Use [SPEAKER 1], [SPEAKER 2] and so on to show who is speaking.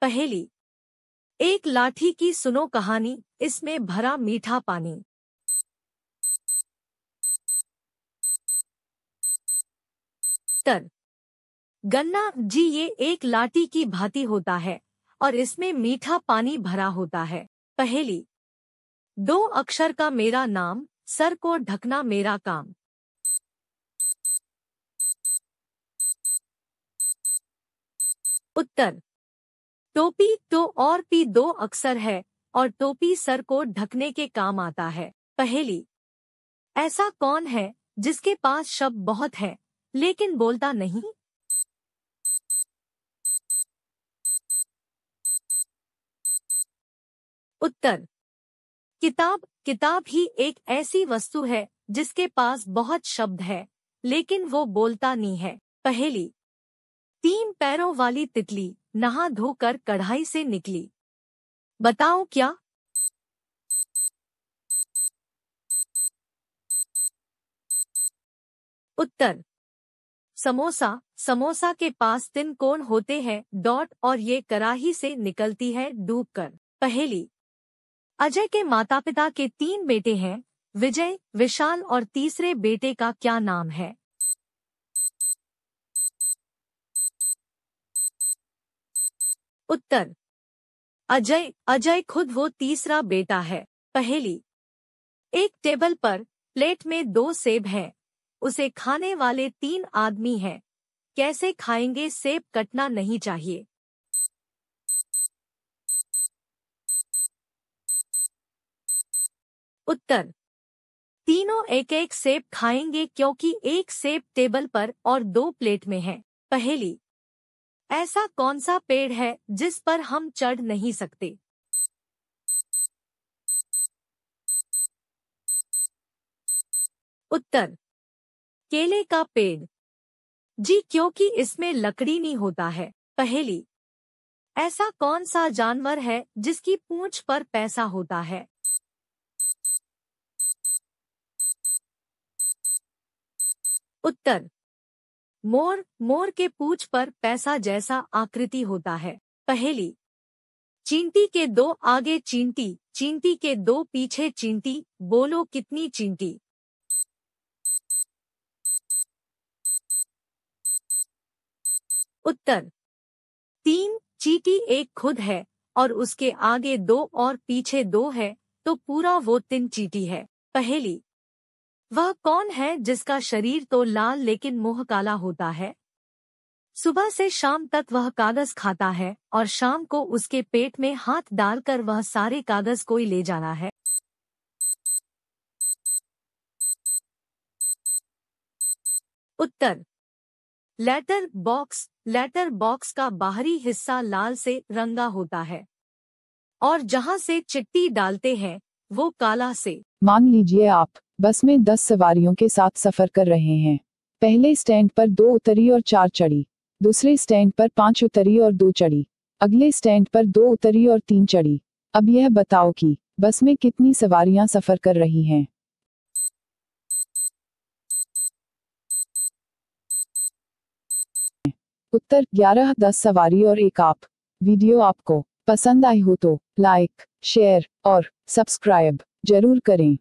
[SPEAKER 1] पहेली एक लाठी की सुनो कहानी इसमें भरा मीठा पानी तर गन्ना जी ये एक लाठी की भांति होता है और इसमें मीठा पानी भरा होता है पहेली दो अक्षर का मेरा नाम सर को ढकना मेरा काम उत्तर टोपी तो और पी दो अक्सर है और टोपी सर को ढकने के काम आता है पहेली ऐसा कौन है जिसके पास शब्द बहुत है लेकिन बोलता नहीं उत्तर किताब किताब ही एक ऐसी वस्तु है जिसके पास बहुत शब्द है लेकिन वो बोलता नहीं है पहेली तीन पैरों वाली तितली नहा धोकर कढ़ाई से निकली बताओ क्या उत्तर समोसा समोसा के पास तीन कोण होते हैं डॉट और ये कराही से निकलती है डूबकर पहेली अजय के माता पिता के तीन बेटे हैं विजय विशाल और तीसरे बेटे का क्या नाम है उत्तर अजय अजय खुद वो तीसरा बेटा है पहली एक टेबल पर प्लेट में दो सेब हैं उसे खाने वाले तीन आदमी हैं कैसे खाएंगे सेब कटना नहीं चाहिए उत्तर तीनों एक एक सेब खाएंगे क्योंकि एक सेब टेबल पर और दो प्लेट में है पहली ऐसा कौन सा पेड़ है जिस पर हम चढ़ नहीं सकते उत्तर केले का पेड़ जी क्योंकि इसमें लकड़ी नहीं होता है पहली ऐसा कौन सा जानवर है जिसकी पूंछ पर पैसा होता है उत्तर मोर मोर के पूछ पर पैसा जैसा आकृति होता है पहेली चींटी के दो आगे चींटी चींटी के दो पीछे चींटी बोलो कितनी चींटी उत्तर तीन चींटी एक खुद है और उसके आगे दो और पीछे दो है तो पूरा वो तीन चींटी है पहेली वह कौन है जिसका शरीर तो लाल लेकिन मुंह काला होता है सुबह से शाम तक वह कागज खाता है और शाम को उसके पेट में हाथ डालकर वह सारे कागज कोई ले जाना है उत्तर लेटर बॉक्स लेटर बॉक्स का बाहरी हिस्सा लाल से रंगा होता है और जहां से चिट्टी डालते हैं वो काला से
[SPEAKER 2] मान लीजिए आप बस में दस सवारियों के साथ सफर कर रहे हैं पहले स्टैंड पर दो उतरी और चार चढ़ी दूसरे स्टैंड पर पांच उतरी और दो चढ़ी अगले स्टैंड पर दो उतरी और तीन चढ़ी अब यह बताओ कि बस में कितनी सवारियां सफर कर रही हैं उत्तर ग्यारह दस सवारी और एक आप वीडियो आपको पसंद आई हो तो लाइक शेयर और सब्सक्राइब जरूर करें